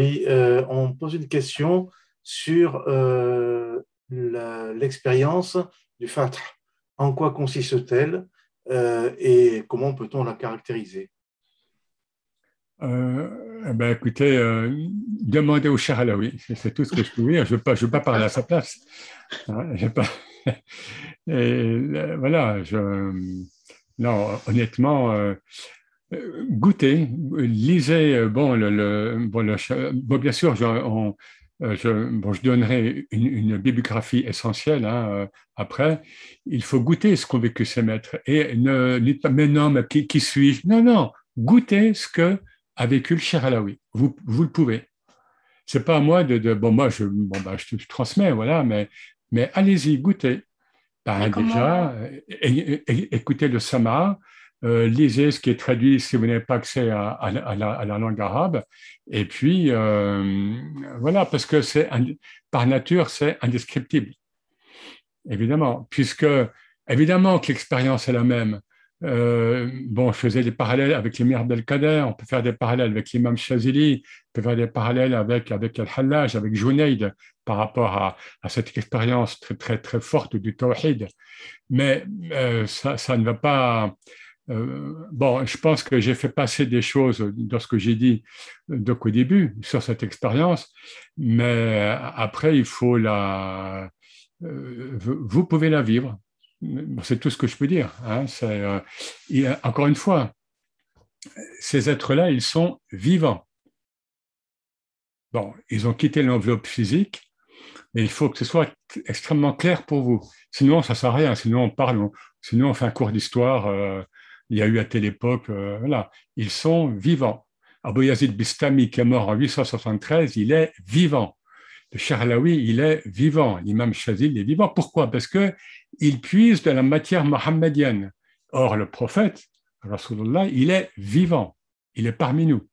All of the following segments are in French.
Oui, euh, on pose une question sur euh, l'expérience du fatr. En quoi consiste-t-elle euh, et comment peut-on la caractériser eh ben écoutez, demandez au Charalawi, c'est tout ce que je peux dire. Je ne veux, pas parler à sa place. Hein, pas... voilà, je... non, honnêtement, euh, goûtez, lisez, euh, bon, le, bon, bien sûr, je, euh, donnerai une, bibliographie essentielle hein, après. Il faut goûter ce qu'ont vécu ces maîtres. Et ne dites pas, mais non, mais qui, suis-je Non, non, goûtez ce que a vécu le cher Alaoui. Vous, le pouvez. Ce n'est pas à moi de, bon, moi, je, bon, bah, transmets, voilà, mais, allez-y, goûtez. Ben, déjà, écoutez le Samar, euh, lisez ce qui est traduit si vous n'avez pas accès à, la, langue arabe. Et puis, euh, voilà, parce que c'est par nature, c'est indescriptible, évidemment, puisque, évidemment que l'expérience est la même. Euh, bon, je faisais des parallèles avec l'émir Abdelkader, on peut faire des parallèles avec l'imam Shazili, on peut faire des parallèles avec, avec Al-Hallaj, avec Junaid, par rapport à, cette expérience très, très, très forte du Tawhid. Mais ça, ça, ne va pas euh, bon, je pense que j'ai fait passer des choses dans ce que j'ai dit euh, au début sur cette expérience, mais après, il faut la. Euh, vous pouvez la vivre. C'est tout ce que je peux dire. Hein, et encore une fois, ces êtres-là, ils sont vivants. Bon, ils ont quitté l'enveloppe physique, mais il faut que ce soit extrêmement clair pour vous. Sinon, ça ne sert à rien. Sinon, on parle, sinon, on fait un cours d'histoire il y a eu à telle époque, euh, voilà, ils sont vivants. Abou Yazid Bistami, qui est mort en 873, il est vivant. Le Shahlaoui, il est vivant. L'imam Shazil est vivant. Pourquoi Parce que il puise de la matière mohammedienne. Or, le prophète, Rasulullah, il est vivant. Il est parmi nous.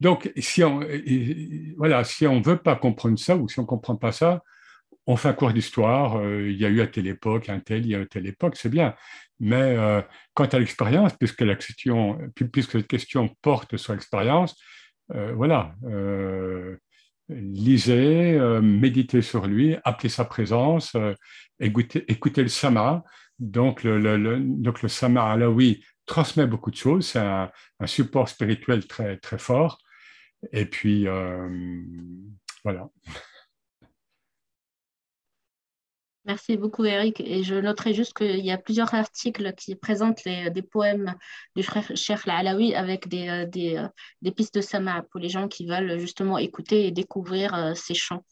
Donc, si on, euh, euh, voilà, si on veut pas comprendre ça ou si on comprend pas ça, on fait un cours d'histoire, euh, il y a eu à telle époque, un tel, il y a eu à telle époque, c'est bien. Mais euh, quant à l'expérience, puisque, la question, puisque cette question porte sur l'expérience, euh, voilà, lisez, méditez sur lui, appelez sa présence, écoutez, écoutez, le sama. Donc le, le, le, donc le sama transmet beaucoup de choses, c'est un, un, support spirituel très, très fort. Et puis, voilà. Merci beaucoup, Eric. Et je noterai juste qu'il y a plusieurs articles qui présentent des poèmes du Cheikh Alaoui avec des, euh, euh, des pistes de Sama pour les gens qui veulent justement écouter et découvrir euh, ces chants.